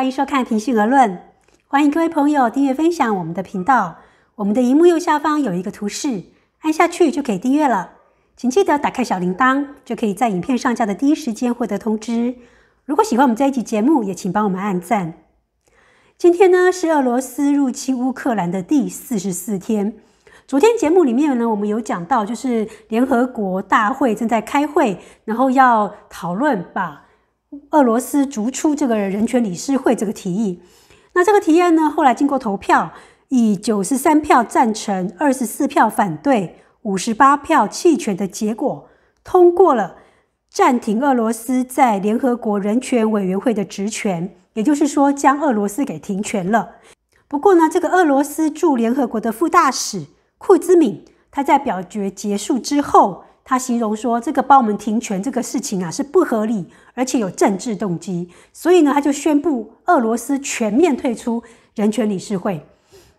欢迎收看《平心而论》，欢迎各位朋友订阅分享我们的频道。我们的荧幕右下方有一个图示，按下去就可以订阅了。请记得打开小铃铛，就可以在影片上架的第一时间获得通知。如果喜欢我们这一集节目，也请帮我们按赞。今天呢是俄罗斯入侵乌克兰的第四十四天。昨天节目里面呢，我们有讲到，就是联合国大会正在开会，然后要讨论把。俄罗斯逐出这个人权理事会这个提议，那这个提案呢？后来经过投票，以九十三票赞成、二十四票反对、五十八票弃权的结果通过了，暂停俄罗斯在联合国人权委员会的职权，也就是说，将俄罗斯给停权了。不过呢，这个俄罗斯驻联合国的副大使库兹敏，他在表决结束之后。他形容说，这个帮我们停权这个事情啊是不合理，而且有政治动机，所以呢，他就宣布俄罗斯全面退出人权理事会。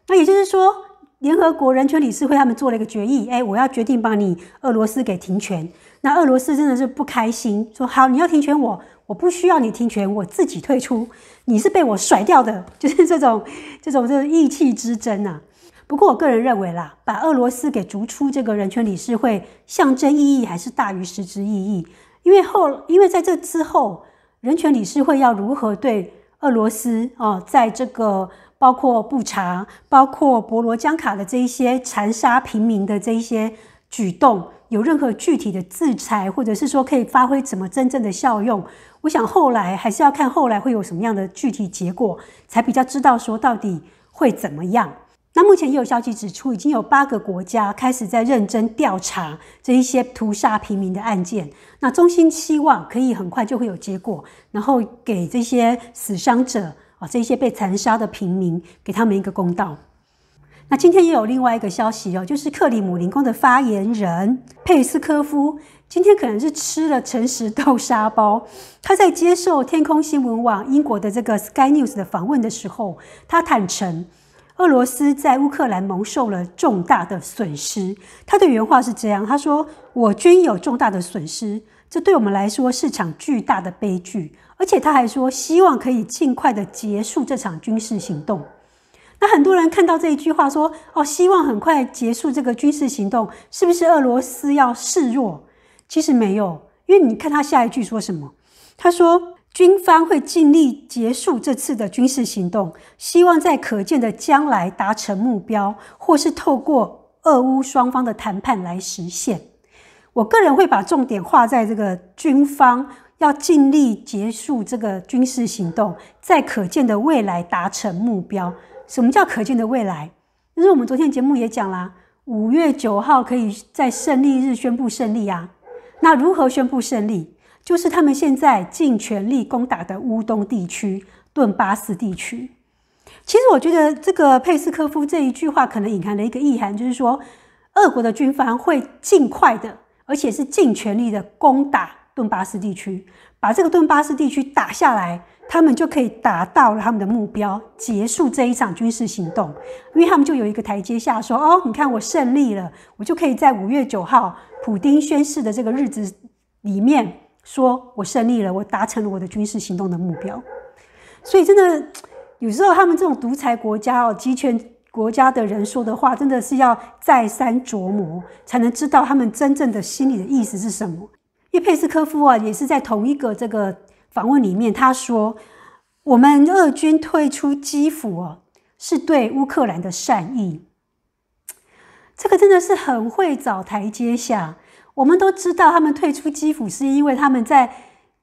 那也就是说，联合国人权理事会他们做了一个决议，哎，我要决定把你俄罗斯给停权。那俄罗斯真的是不开心，说好你要停权我，我不需要你停权，我自己退出，你是被我甩掉的，就是这种这种这种意气之争啊。不过，我个人认为啦，把俄罗斯给逐出这个人权理事会，象征意义还是大于实质意义。因为后，因为在这之后，人权理事会要如何对俄罗斯啊，在这个包括布查、包括博罗江卡的这一些残杀平民的这一些举动，有任何具体的制裁，或者是说可以发挥什么真正的效用？我想后来还是要看后来会有什么样的具体结果，才比较知道说到底会怎么样。那目前也有消息指出，已经有八个国家开始在认真调查这一些屠杀平民的案件。那衷心希望可以很快就会有结果，然后给这些死伤者啊，这些被残杀的平民，给他们一个公道。那今天也有另外一个消息哦，就是克里姆林宫的发言人佩斯科夫今天可能是吃了诚实豆沙包。他在接受天空新闻网英国的这个 Sky News 的访问的时候，他坦诚。俄罗斯在乌克兰蒙受了重大的损失。他的原话是这样：他说，我军有重大的损失，这对我们来说是场巨大的悲剧。而且他还说，希望可以尽快的结束这场军事行动。那很多人看到这一句话说：哦，希望很快结束这个军事行动，是不是俄罗斯要示弱？其实没有，因为你看他下一句说什么？他说。军方会尽力结束这次的军事行动，希望在可见的将来达成目标，或是透过俄乌双方的谈判来实现。我个人会把重点画在这个军方要尽力结束这个军事行动，在可见的未来达成目标。什么叫可见的未来？就是我们昨天节目也讲啦，五月九号可以在胜利日宣布胜利啊。那如何宣布胜利？就是他们现在尽全力攻打的乌东地区、顿巴斯地区。其实，我觉得这个佩斯科夫这一句话可能隐含了一个意涵，就是说，俄国的军方会尽快的，而且是尽全力的攻打顿巴斯地区，把这个顿巴斯地区打下来，他们就可以达到了他们的目标，结束这一场军事行动。因为他们就有一个台阶下，说：“哦，你看我胜利了，我就可以在五月九号普丁宣誓的这个日子里面。”说我胜利了，我达成了我的军事行动的目标。所以真的，有时候他们这种独裁国家哦，集权国家的人说的话，真的是要再三琢磨，才能知道他们真正的心里的意思是什么。因为佩斯科夫啊，也是在同一个这个访问里面，他说：“我们俄军退出基辅哦，是对乌克兰的善意。”这个真的是很会找台阶下。我们都知道，他们退出基辅是因为他们在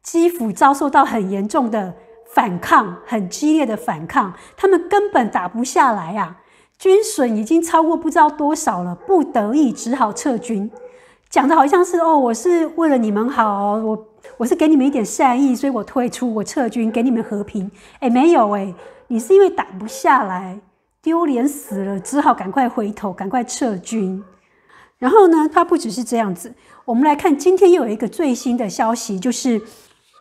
基辅遭受到很严重的反抗，很激烈的反抗，他们根本打不下来啊，军损已经超过不知道多少了，不得已只好撤军。讲的好像是哦，我是为了你们好，我我是给你们一点善意，所以我退出，我撤军，给你们和平。哎，没有哎，你是因为打不下来，丢脸死了，只好赶快回头，赶快撤军。然后呢，它不只是这样子。我们来看，今天又有一个最新的消息，就是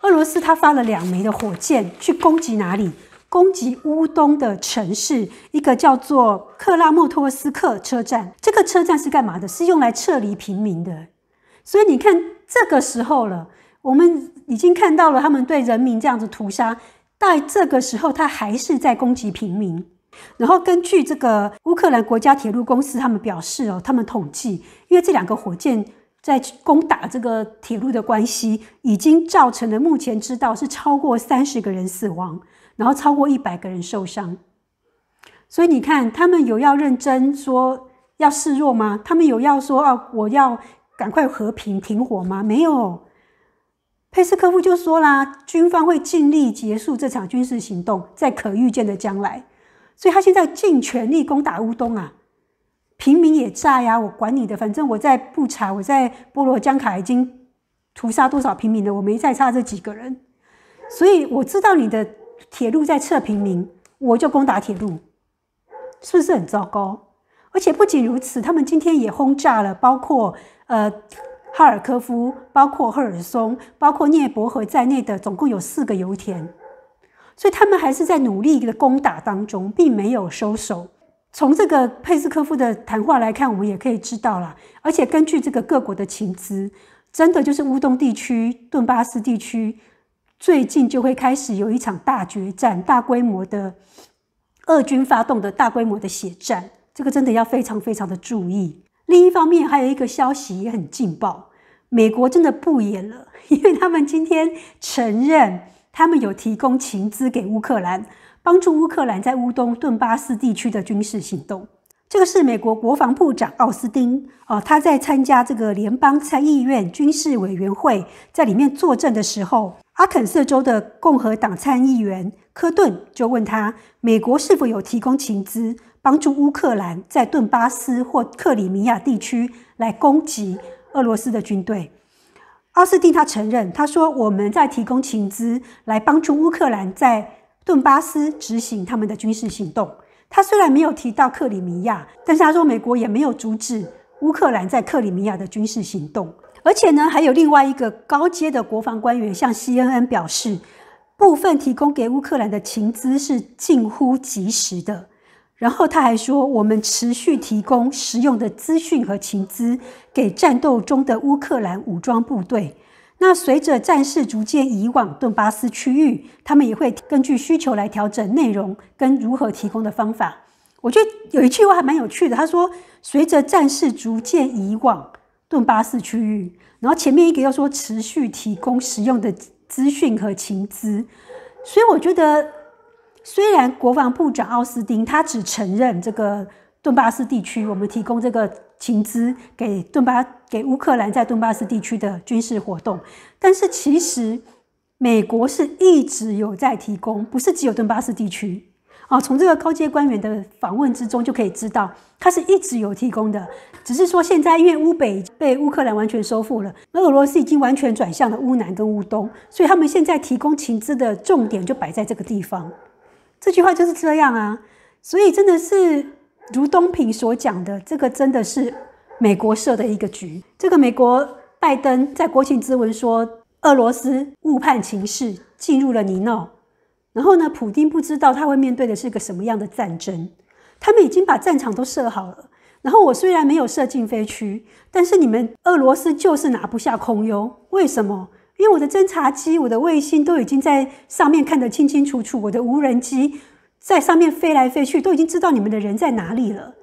俄罗斯它发了两枚的火箭去攻击哪里？攻击乌东的城市，一个叫做克拉莫托斯克车站。这个车站是干嘛的？是用来撤离平民的。所以你看，这个时候了，我们已经看到了他们对人民这样子屠杀。在这个时候，他还是在攻击平民。然后根据这个乌克兰国家铁路公司，他们表示哦，他们统计，因为这两个火箭在攻打这个铁路的关系，已经造成了目前知道是超过三十个人死亡，然后超过一百个人受伤。所以你看，他们有要认真说要示弱吗？他们有要说啊，我要赶快和平停火吗？没有。佩斯科夫就说啦，军方会尽力结束这场军事行动，在可预见的将来。所以他现在尽全力攻打乌东啊，平民也炸呀，我管你的，反正我在布查，我在波罗江卡已经屠杀多少平民了，我没再差这几个人，所以我知道你的铁路在撤平民，我就攻打铁路，是不是很糟糕？而且不仅如此，他们今天也轰炸了，包括呃哈尔科夫，包括赫尔松，包括涅伯河在内的总共有四个油田。所以他们还是在努力的攻打当中，并没有收手。从这个佩斯科夫的谈话来看，我们也可以知道了。而且根据这个各国的情资，真的就是乌东地区、顿巴斯地区，最近就会开始有一场大决战、大规模的俄军发动的大规模的血战。这个真的要非常非常的注意。另一方面，还有一个消息也很劲爆，美国真的不演了，因为他们今天承认。他们有提供情资给乌克兰，帮助乌克兰在乌东顿巴斯地区的军事行动。这个是美国国防部长奥斯汀。哦，他在参加这个联邦参议院军事委员会在里面作证的时候，阿肯色州的共和党参议员科顿就问他：美国是否有提供情资帮助乌克兰在顿巴斯或克里米亚地区来攻击俄罗斯的军队？奥斯汀他承认，他说我们在提供情资来帮助乌克兰在顿巴斯执行他们的军事行动。他虽然没有提到克里米亚，但是他说美国也没有阻止乌克兰在克里米亚的军事行动。而且呢，还有另外一个高阶的国防官员向 CNN 表示，部分提供给乌克兰的情资是近乎及时的。然后他还说，我们持续提供实用的资讯和情资给战斗中的乌克兰武装部队。那随着战事逐渐移往顿巴斯区域，他们也会根据需求来调整内容跟如何提供的方法。我觉得有一句话还蛮有趣的，他说：“随着战事逐渐移往顿巴斯区域，然后前面一个要说持续提供实用的资讯和情资。”所以我觉得。虽然国防部长奥斯汀他只承认这个顿巴斯地区，我们提供这个情资给顿巴给乌克兰在顿巴斯地区的军事活动，但是其实美国是一直有在提供，不是只有顿巴斯地区啊。从这个高阶官员的访问之中就可以知道，他是一直有提供的，只是说现在因为乌北被乌克兰完全收复了，那俄罗斯已经完全转向了乌南跟乌东，所以他们现在提供情资的重点就摆在这个地方。这句话就是这样啊，所以真的是如东平所讲的，这个真的是美国设的一个局。这个美国拜登在国情咨文说，俄罗斯误判情势，进入了泥淖。然后呢，普京不知道他会面对的是个什么样的战争。他们已经把战场都设好了。然后我虽然没有设禁飞区，但是你们俄罗斯就是拿不下空优，为什么？因为我的侦察机、我的卫星都已经在上面看得清清楚楚，我的无人机在上面飞来飞去，都已经知道你们的人在哪里了。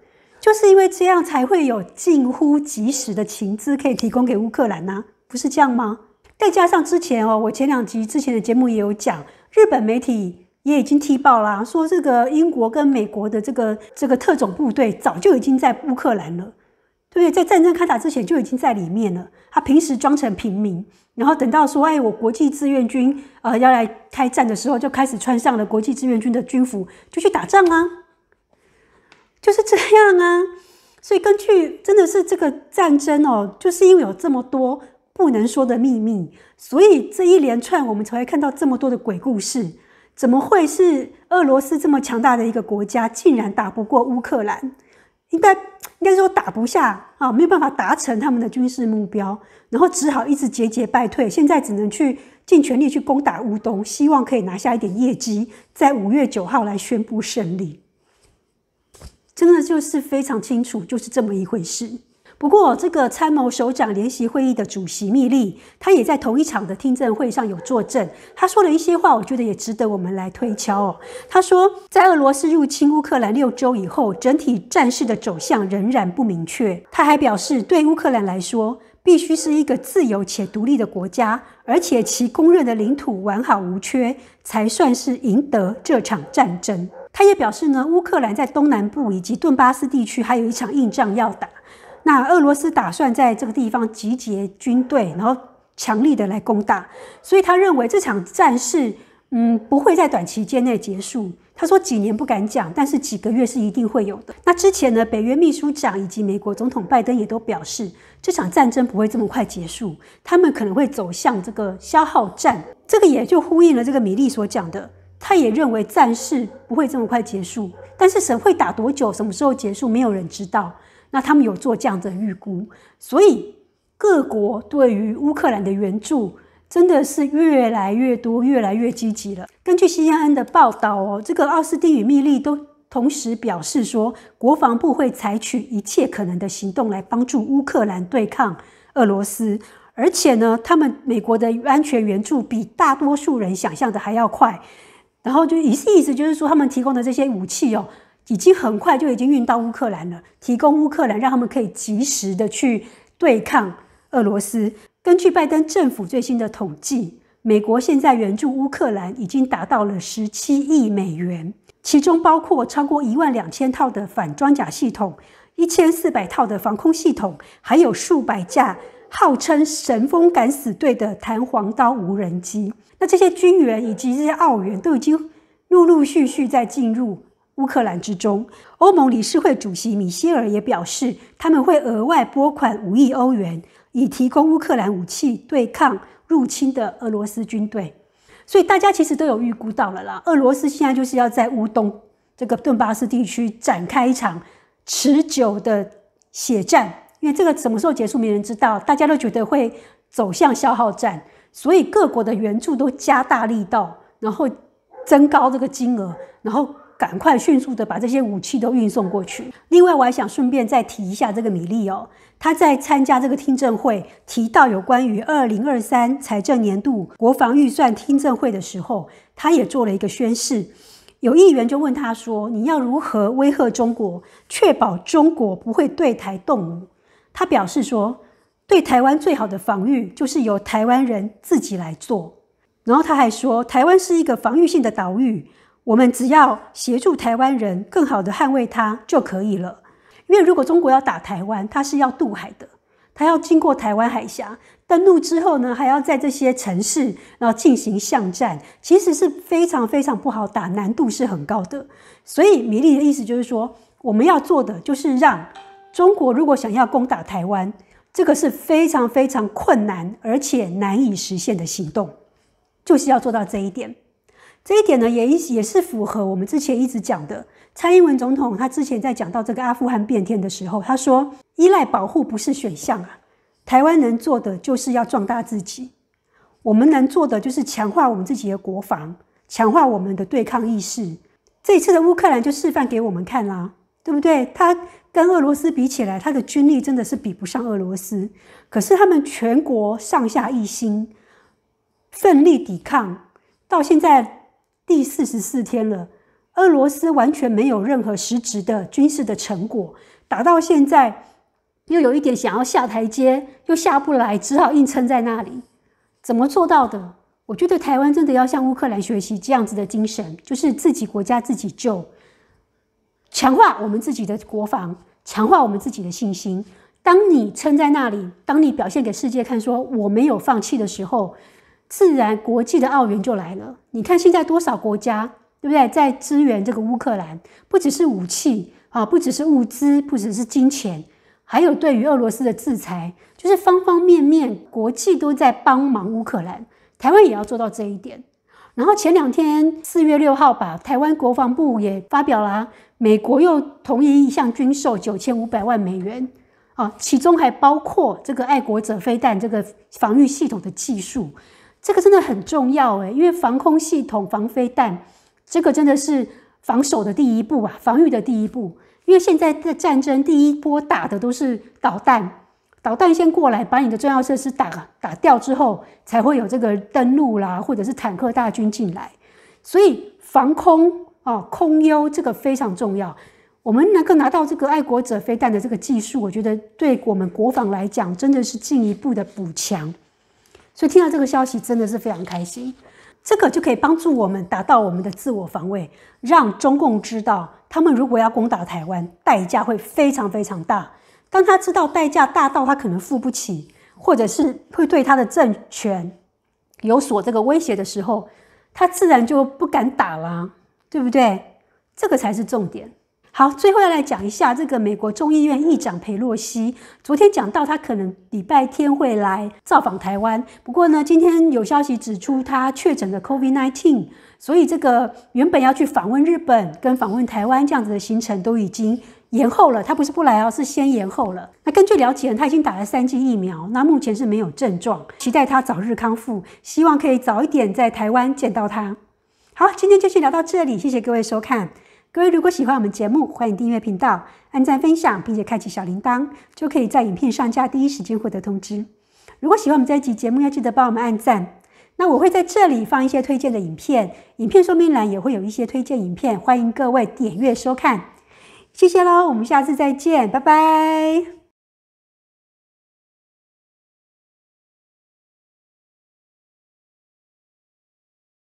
就是因为这样，才会有近乎即时的情资可以提供给乌克兰呐，不是这样吗？再加上之前哦，我前两集之前的节目也有讲，日本媒体也已经踢爆了，说这个英国跟美国的这个这个特种部队早就已经在乌克兰了。对，在战争开打之前就已经在里面了。他平时装成平民，然后等到说：“哎，我国际志愿军呃要来开战的时候，就开始穿上了国际志愿军的军服，就去打仗啊。”就是这样啊。所以，根据真的是这个战争哦，就是因为有这么多不能说的秘密，所以这一连串我们才会看到这么多的鬼故事。怎么会是俄罗斯这么强大的一个国家，竟然打不过乌克兰？应该应该说打不下啊，没有办法达成他们的军事目标，然后只好一直节节败退。现在只能去尽全力去攻打乌东，希望可以拿下一点业绩，在五月九号来宣布胜利。真的就是非常清楚，就是这么一回事。不过，这个参谋首长联席会议的主席密利，他也在同一场的听证会上有作证。他说了一些话，我觉得也值得我们来推敲哦。他说，在俄罗斯入侵乌克兰六周以后，整体战事的走向仍然不明确。他还表示，对乌克兰来说，必须是一个自由且独立的国家，而且其公认的领土完好无缺，才算是赢得这场战争。他也表示呢，乌克兰在东南部以及顿巴斯地区还有一场硬仗要打。那俄罗斯打算在这个地方集结军队，然后强力的来攻打，所以他认为这场战事，嗯，不会在短期间内结束。他说几年不敢讲，但是几个月是一定会有的。那之前呢，北约秘书长以及美国总统拜登也都表示，这场战争不会这么快结束，他们可能会走向这个消耗战。这个也就呼应了这个米利所讲的，他也认为战事不会这么快结束，但是谁会打多久，什么时候结束，没有人知道。那他们有做这样的预估，所以各国对于乌克兰的援助真的是越来越多，越来越积极了。根据 C N N 的报道哦，这个奥斯汀与密利都同时表示说，国防部会采取一切可能的行动来帮助乌克兰对抗俄罗斯，而且呢，他们美国的安全援助比大多数人想象的还要快。然后就意思意思就是说，他们提供的这些武器哦。已经很快就已经运到乌克兰了，提供乌克兰，让他们可以及时的去对抗俄罗斯。根据拜登政府最新的统计，美国现在援助乌克兰已经达到了十七亿美元，其中包括超过一万两千套的反装甲系统、一千四百套的防空系统，还有数百架号称“神风敢死队”的弹簧刀无人机。那这些军援以及这些澳元都已经陆陆续续在进入。乌克兰之中，欧盟理事会主席米歇尔也表示，他们会额外拨款五亿欧元，以提供乌克兰武器对抗入侵的俄罗斯军队。所以大家其实都有预估到了啦，俄罗斯现在就是要在乌东这个顿巴斯地区展开一场持久的血战，因为这个什么时候结束没人知道，大家都觉得会走向消耗战，所以各国的援助都加大力道，然后增高这个金额，然后。赶快迅速的把这些武器都运送过去。另外，我还想顺便再提一下这个米利哦，他在参加这个听证会，提到有关于二零二三财政年度国防预算听证会的时候，他也做了一个宣誓。有议员就问他说：“你要如何威吓中国，确保中国不会对台动武？”他表示说：“对台湾最好的防御就是由台湾人自己来做。”然后他还说：“台湾是一个防御性的岛屿。”我们只要协助台湾人更好的捍卫它就可以了，因为如果中国要打台湾，它是要渡海的，它要经过台湾海峡，登陆之后呢，还要在这些城市然后进行巷战，其实是非常非常不好打，难度是很高的。所以米利的意思就是说，我们要做的就是让中国如果想要攻打台湾，这个是非常非常困难而且难以实现的行动，就是要做到这一点。这一点呢，也一也是符合我们之前一直讲的。蔡英文总统他之前在讲到这个阿富汗变天的时候，他说：“依赖保护不是选项啊，台湾能做的就是要壮大自己，我们能做的就是强化我们自己的国防，强化我们的对抗意识。”这一次的乌克兰就示范给我们看啦，对不对？他跟俄罗斯比起来，他的军力真的是比不上俄罗斯，可是他们全国上下一心，奋力抵抗，到现在。第四十四天了，俄罗斯完全没有任何实质的军事的成果，打到现在又有一点想要下台阶，又下不来，只好硬撑在那里。怎么做到的？我觉得台湾真的要向乌克兰学习这样子的精神，就是自己国家自己救，强化我们自己的国防，强化我们自己的信心。当你撑在那里，当你表现给世界看说我没有放弃的时候。自然，国际的澳元就来了。你看，现在多少国家，对不对，在支援这个乌克兰？不只是武器啊，不只是物资，不只是金钱，还有对于俄罗斯的制裁，就是方方面面，国际都在帮忙乌克兰。台湾也要做到这一点。然后前两天，四月六号吧，台湾国防部也发表了，美国又同意一项军售九千五百万美元啊，其中还包括这个爱国者飞弹这个防御系统的技术。这个真的很重要诶，因为防空系统、防飞弹，这个真的是防守的第一步啊，防御的第一步。因为现在的战争，第一波打的都是导弹，导弹先过来把你的重要设施打打掉之后，才会有这个登陆啦，或者是坦克大军进来。所以防空啊，空优这个非常重要。我们能够拿到这个爱国者飞弹的这个技术，我觉得对我们国防来讲，真的是进一步的补强。所以听到这个消息真的是非常开心，这个就可以帮助我们达到我们的自我防卫，让中共知道，他们如果要攻打台湾，代价会非常非常大。当他知道代价大到他可能付不起，或者是会对他的政权有所这个威胁的时候，他自然就不敢打了，对不对？这个才是重点。好，最后要来讲一下这个美国众议院议长佩洛西，昨天讲到他可能礼拜天会来造访台湾。不过呢，今天有消息指出他确诊了 COVID-19，所以这个原本要去访问日本跟访问台湾这样子的行程都已经延后了。他不是不来哦，是先延后了。那根据了解，他已经打了三剂疫苗，那目前是没有症状，期待他早日康复，希望可以早一点在台湾见到他。好，今天就先聊到这里，谢谢各位收看。各位如果喜欢我们节目，欢迎订阅频道、按赞、分享，并且开启小铃铛，就可以在影片上架第一时间获得通知。如果喜欢我们这集节目，要记得帮我们按赞。那我会在这里放一些推荐的影片，影片说明栏也会有一些推荐影片，欢迎各位点阅收看。谢谢喽，我们下次再见，拜拜。